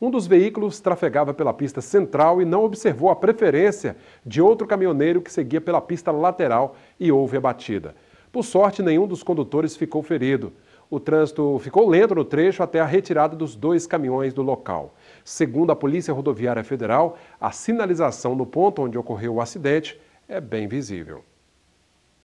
Um dos veículos trafegava pela pista central e não observou a preferência de outro caminhoneiro que seguia pela pista lateral e houve a batida. Por sorte, nenhum dos condutores ficou ferido. O trânsito ficou lento no trecho até a retirada dos dois caminhões do local. Segundo a Polícia Rodoviária Federal, a sinalização no ponto onde ocorreu o acidente é bem visível.